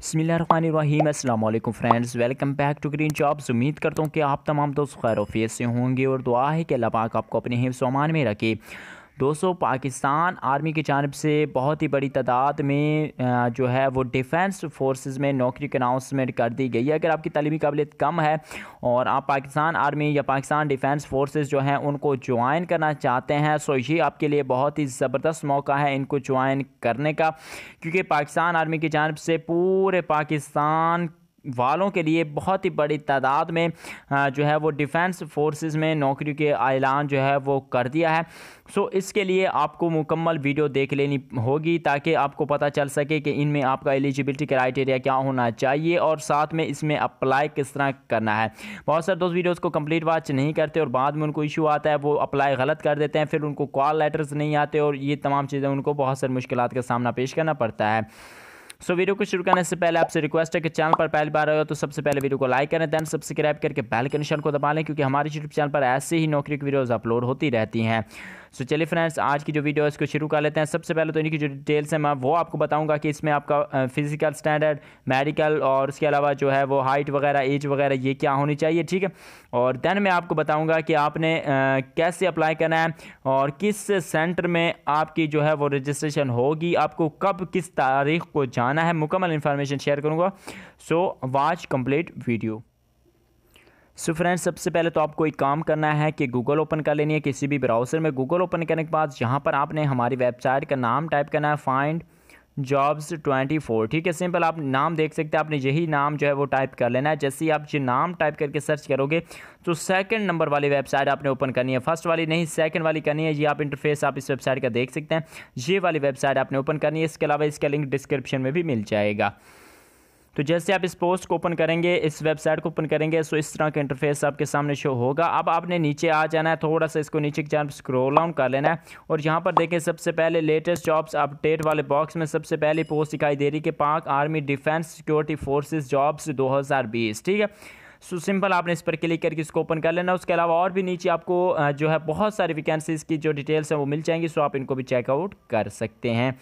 बसमिलीम अल्लाम friends welcome back to green jobs उम्मीद करता हूँ कि आप तमाम दोस्त खैरूफियत से होंगे और दुआ है कि अल्लाह पाक आपको अपने हिफ्स सामान में रखे दोस्तों पाकिस्तान आर्मी की जानब से बहुत ही बड़ी तादाद में जो है वो डिफेंस फोर्सेस में नौकरी के अनाउंसमेंट कर दी गई है अगर आपकी तलीमी काबिलियत कम है और आप पाकिस्तान आर्मी या पाकिस्तान डिफेंस फोर्सेस जो हैं उनको ज्वाइन करना चाहते हैं सो ये आपके लिए बहुत ही ज़बरदस्त मौका है इनको ज्वाइन करने का क्योंकि पाकिस्तान आर्मी की जानब से पूरे पाकिस्तान वालों के लिए बहुत ही बड़ी तादाद में जो है वो डिफेंस फोर्सेस में नौकरी के ऐलान जो है वो कर दिया है सो इसके लिए आपको मुकम्मल वीडियो देख लेनी होगी ताकि आपको पता चल सके कि इनमें आपका एलिजिबिलिटी क्राइटेरिया क्या होना चाहिए और साथ में इसमें अप्लाई किस तरह करना है बहुत सारे दोस्त वीडियोज़ को कम्प्लीट वॉच नहीं करते और बाद में उनको इशू आता है वो अप्लाई गलत कर देते हैं फिर उनको कॉल लेटर्स नहीं आते और ये तमाम चीज़ें उनको बहुत सारी मुश्किल का सामना पेश करना पड़ता है सो so, वीडियो को शुरू करने से पहले आपसे रिक्वेस्ट है कि चैनल पर पहली बार आए हो तो सबसे पहले वीडियो को लाइक करें दैन सब्सक्राइब करके बेल के निशान को दबा लें क्योंकि हमारे यूट्यूब चैनल पर ऐसे ही नौकरी की वीडियोज़ अपलोड होती रहती हैं सो so, चलिए फ्रेंड्स आज की जो वीडियो है इसको शुरू कर लेते हैं सबसे पहले तो इनकी जो डिटेल्स हैं मैं वो आपको बताऊँगा कि इसमें आपका फिजिकल स्टैंडर्ड मेडिकल और उसके अलावा जो है वो हाइट वगैरह एज वगैरह ये क्या होनी चाहिए ठीक है और देन मैं आपको बताऊँगा कि आपने कैसे अप्लाई करना है और किस सेंटर में आपकी जो है वो रजिस्ट्रेशन होगी आपको कब किस तारीख को जान जाना है मुकम्मल इन्फॉर्मेशन शेयर करूँगा so watch complete video so friends सबसे पहले तो आपको एक काम करना है कि गूगल ओपन कर लेनी है किसी भी ब्राउज़र में गूगल ओपन करने के बाद जहाँ पर आपने हमारी वेबसाइट का नाम टाइप करना है फाइंड जॉब्स ट्वेंटी फोर ठीक है सिंपल आप नाम देख सकते हैं आपने यही नाम जो है वो टाइप कर लेना है जैसे ही आप ये नाम टाइप करके सर्च करोगे तो सेकंड नंबर वाली वेबसाइट आपने ओपन करनी है फर्स्ट वाली नहीं सेकंड वाली करनी है ये आप इंटरफेस आप इस वेबसाइट का देख सकते हैं ये वाली वेबसाइट आपने ओपन करनी है इसके अलावा इसका लिंक डिस्क्रिप्शन में भी मिल जाएगा तो जैसे आप इस पोस्ट को ओपन करेंगे इस वेबसाइट को ओपन करेंगे सो इस तरह का इंटरफेस आपके सामने शो होगा अब आपने नीचे आ जाना है थोड़ा सा इसको नीचे की जान स्क्रोल डाउन कर लेना है और यहाँ पर देखें सबसे पहले लेटेस्ट जॉब्स अपडेट वाले बॉक्स में सबसे पहली पोस्ट दिखाई दे रही कि Pak army defence security forces jobs दो ठीक है सो so, सिंपल आपने इस पर क्लिक करके इसको ओपन कर लेना उसके अलावा और भी नीचे आपको जो है बहुत सारी वैकेंसीज़ की जो डिटेल्स हैं वो मिल जाएंगी सो so, आप इनको भी चेकआउट कर सकते हैं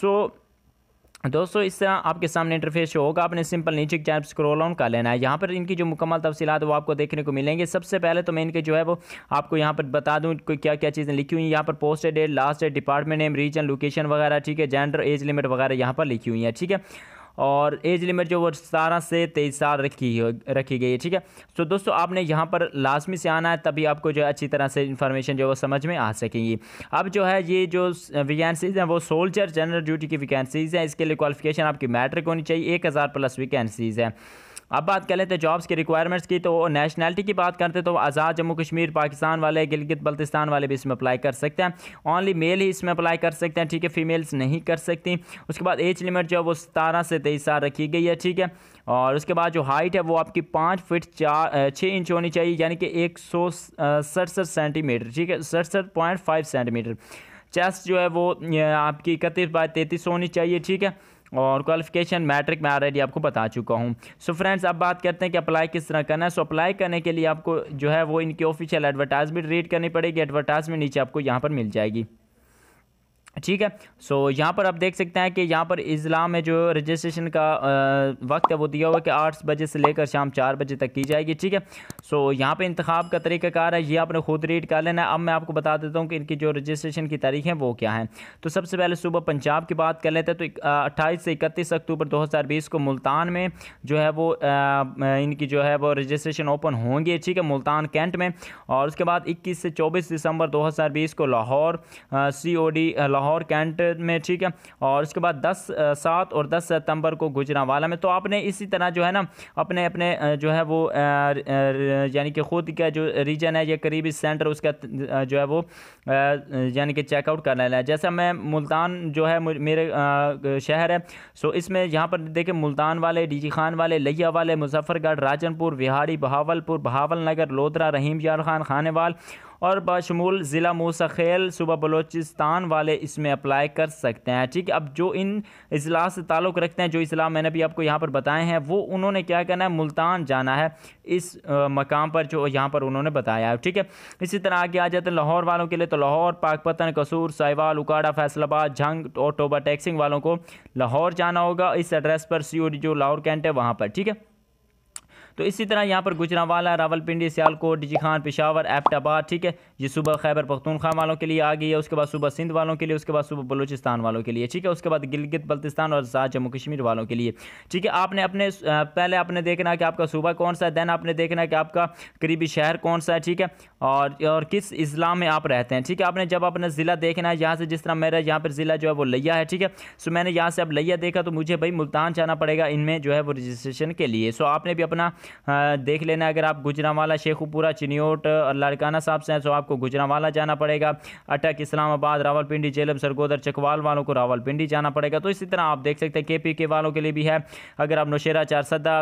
सो so, दोस्तों इस तरह आपके सामने इंटरफेस शो होगा आपने सिंपल नीचे टैब स्क्रॉल ऑन कर लेना है यहाँ पर इनकी जो मुकम्मल तफसीत वो आपको देखने को मिलेंगे सबसे पहले तो मैं इनके जो है वो आपको यहाँ पर बता दूँ कोई क्या क्या चीज़ें लिखी हुई हैं यहाँ पर post date last date department name region location वगैरह ठीक है जेंडर एज लिमिट वगैरह यहाँ पर लिखी हुई है ठीक है और एज लिमिट जो वो सतारह से तेईस साल रखी रखी गई है ठीक है तो दोस्तों आपने यहाँ पर लाजमी से आना है तभी आपको जो है अच्छी तरह से इन्फॉर्मेशन जो है वो समझ में आ सकेंगी अब जो है ये जो वैकेंसीज़ हैं वो सोल्जर जनरल ड्यूटी की वैकेंसीज़ हैं इसके लिए क्वालिफिकेशन आपकी मैट्रिक होनी चाहिए एक हज़ार प्लस वैकेंसीज़ हैं अब बात कर लेते जॉब्स की रिक्वायरमेंट्स की तो नेशनलिटी की बात करते तो आज़ाद जम्मू कश्मीर पाकिस्तान वाले गिलगित बल्तिस्तान वाले भी इसमें अप्लाई कर सकते हैं ओनली मेल ही इसमें अप्लाई कर सकते हैं ठीक है फीमेल्स नहीं कर सकती उसके बाद एज लिमिट जो है वो सतारह से तेईस साल रखी गई है ठीक है और उसके बाद जो हाइट है वो आपकी पाँच फिट चार छः इंच होनी चाहिए यानी कि एक सौ सड़सठ सेंटीमीटर ठीक है सड़सठ पॉइंट फाइव सेंटीमीटर चेस्ट जो है वो आपकी इकतीस बाय तैंतीस होनी चाहिए ठीक है और क्वालिफिकेशन मैट्रिक में ऑलरेडी आपको बता चुका हूँ सो फ्रेंड्स अब बात करते हैं कि अप्लाई किस तरह करना है सो अप्लाई करने के लिए आपको जो है वो इनकी ऑफिशियल एडवर्टाइजमेंट रीड करनी पड़ेगी एडवर्टाइजमेंट नीचे आपको यहाँ पर मिल जाएगी ठीक है सो so, यहाँ पर आप देख सकते हैं कि यहाँ पर इज़ला में जो रजिस्ट्रेशन का आ, वक्त है वो दिया हुआ कि आठ बजे से लेकर शाम चार बजे तक की जाएगी ठीक है सो so, यहाँ पे इंतखाब का तरीक़ाकार है ये आपने खुद रीड कर लेना है अब मैं आपको बता देता हूँ कि इनकी जो रजिस्ट्रेशन की तारीख है वो क्या है तो सबसे पहले सुबह पंजाब की बात कर लेते हैं तो अट्ठाईस से इकतीस अक्टूबर दो को मुल्तान में जो है वो आ, इनकी जो है वो रजिस्ट्रेशन ओपन होंगी ठीक है मुल्तान कैंट में और उसके बाद इक्कीस से चौबीस दिसंबर दो को Lahore C O D Lahore cantt में ठीक है और उसके बाद दस सात और दस सितंबर को गुजरावाला में तो आपने इसी तरह जो है ना अपने अपने जो है वो यानी कि खुद का जो रीजन है या करीबी सेंटर उसका जो है वो यानी कि चेकआउट कर लेना है जैसा मैं मुल्तान जो है मेरे शहर है सो इसमें यहाँ पर देखें मुल्तान वाले डीजी खान वाले लिया वाले मुजफ्फरगढ़ राजनपुर बिहारी बहावलपुर बहावल नगर लोधरा रहीम यार खान खानवाल और बशमूल ज़िला मूसखेल सुबह बलोचिस्तान वाले इसमें अप्लाई कर सकते हैं ठीक है अब जो इन अजला से ताल्लुक़ रखते हैं जो इस्लाम मैंने भी आपको यहाँ पर बताए हैं वो उन्होंने क्या करना है मुल्तान जाना है इस मकाम पर जो यहाँ पर उन्होंने बताया है ठीक है इसी तरह आगे आ जाते हैं लाहौर वालों के लिए तो लाहौर पाकपतन कसूर साहिवाल उकाड़ा फैसलाबाद झंग और टोबा टैक्सिंग वालों को लाहौर जाना होगा इस एड्रेस पर सी जो लाहौर कैंट है वहाँ पर ठीक है तो इसी तरह यहाँ पर गुजरावाला रावलपिंडी सियालकोट डिजीखान पिशावर एपटाबाद ठीक है ये सुबह खैबर पख्तूनखा वालों के लिए आ गई है उसके बाद सुबह सिंध वालों के लिए उसके बाद सुबह बलूचिस्तान वालों के लिए ठीक है उसके बाद गिलगित बल्तिस्तान और साथ जम्मू कश्मीर वालों के लिए ठीक है आपने अपने पहले आपने देखना है कि आपका सूबा कौन सा है देन आपने देखना है कि आपका करीबी शहर कौन सा है ठीक है और और किस इस्लाम में आप रहते हैं ठीक है आपने जब अपना ज़िला देखना है यहाँ से जिस तरह मेरा यहाँ पर ज़िला जो है वो लैया है ठीक है सो मैंने यहाँ से अब लैया देखा तो मुझे भाई मुल्तान जाना पड़ेगा इनमें जो है वो रजिस्ट्रेशन के लिए सो आपने भी अपना हाँ, देख लेना अगर आप गुजरावाला शेखुपुरा चिनियोट और लाड़काना साहब से हैं तो आपको गुजरावाला जाना पड़ेगा अटक इस्लामाबाद रावलपिंडी जेलम सरगोदर चकवाल वालों को रावलपिंडी जाना पड़ेगा तो इसी तरह आप देख सकते हैं के पी के वालों के लिए भी है अगर आप नौशेरा चारसदा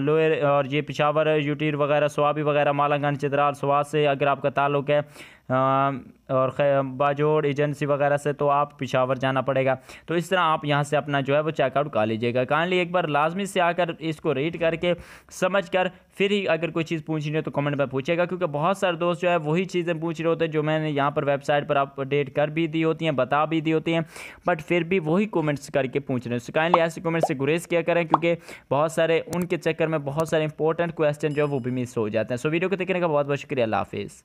लोयर और ये पिशावर यूटीर वगैरह सुबी वगैरह मालागंज चित्राल सुहास से अगर आपका ताल्लुक है और बाजोड़ एजेंसी वगैरह से तो आप पिशावर जाना पड़ेगा तो इस तरह आप यहाँ से अपना जो है वो चेकआउट कर लीजिएगा काइंडली एक बार लाजमी से आकर इसको रीड करके समझ कर फिर ही अगर कोई चीज़ पूछनी हो तो कमेंट में पूछेगा क्योंकि बहुत सारे दोस्त जो है वही चीज़ें पूछ रहे होते हैं जो मैंने यहाँ पर वेबसाइट पर अपडेट कर भी दी होती हैं बता भी दी होती हैं बट फिर भी वही कमेंट्स करके पूछ रहे हैं तो काइंडली ऐसे कमेंट्स से गुरेज किया करें क्योंकि बहुत सारे उनके चक्कर में बहुत सारे इंपॉर्टेंट क्वेश्चन जो है वो भी मिस हो जाते हैं सो वीडियो को देखने का बहुत बहुत शुक्रिया अल्लाह हाफिज़